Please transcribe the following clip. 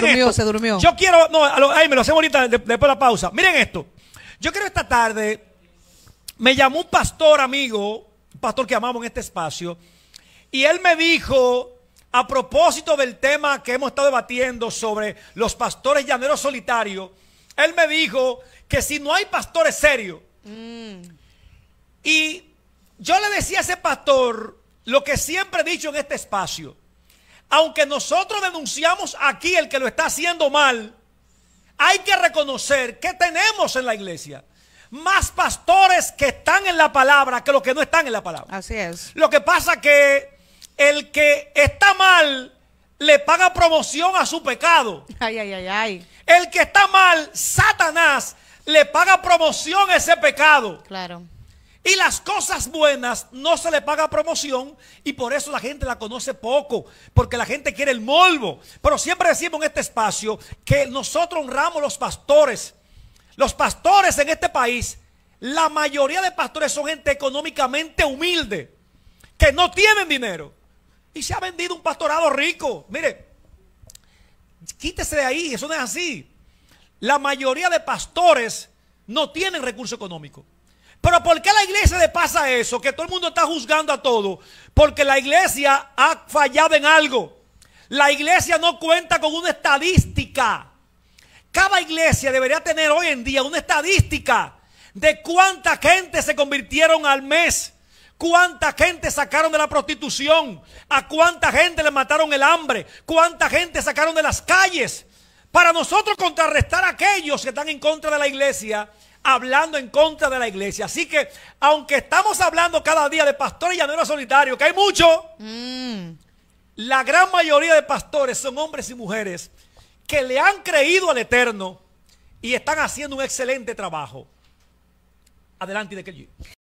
durmió, se durmió. Yo quiero, no, ahí me lo hacemos ahorita después de la pausa. Miren esto. Yo quiero esta tarde, me llamó un pastor amigo, un pastor que amamos en este espacio, y él me dijo, a propósito del tema que hemos estado debatiendo sobre los pastores llaneros solitarios, él me dijo que si no hay pastores serios, mm. y yo le decía a ese pastor lo que siempre he dicho en este espacio, aunque nosotros denunciamos aquí el que lo está haciendo mal, hay que reconocer que tenemos en la iglesia más pastores que están en la palabra que los que no están en la palabra. Así es. Lo que pasa que el que está mal le paga promoción a su pecado. Ay, ay, ay, ay. El que está mal, Satanás, le paga promoción a ese pecado. Claro. Y las cosas buenas no se le paga promoción y por eso la gente la conoce poco, porque la gente quiere el molvo. Pero siempre decimos en este espacio que nosotros honramos los pastores. Los pastores en este país, la mayoría de pastores son gente económicamente humilde, que no tienen dinero. Y se ha vendido un pastorado rico. Mire, quítese de ahí, eso no es así. La mayoría de pastores no tienen recurso económico. Pero ¿por qué la iglesia le pasa eso? Que todo el mundo está juzgando a todo. Porque la iglesia ha fallado en algo. La iglesia no cuenta con una estadística. Cada iglesia debería tener hoy en día una estadística de cuánta gente se convirtieron al mes, cuánta gente sacaron de la prostitución, a cuánta gente le mataron el hambre, cuánta gente sacaron de las calles. Para nosotros contrarrestar a aquellos que están en contra de la iglesia, hablando en contra de la iglesia. Así que, aunque estamos hablando cada día de pastores llaneros solitarios, que hay mucho, mm. la gran mayoría de pastores son hombres y mujeres que le han creído al Eterno y están haciendo un excelente trabajo. Adelante de que